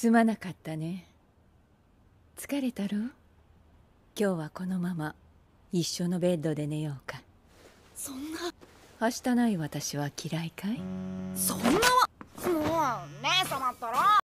すまなかったね疲れたろう今日はこのまま一緒のベッドで寝ようかそんな明日ない私は嫌いかいそんなもう姉様ったら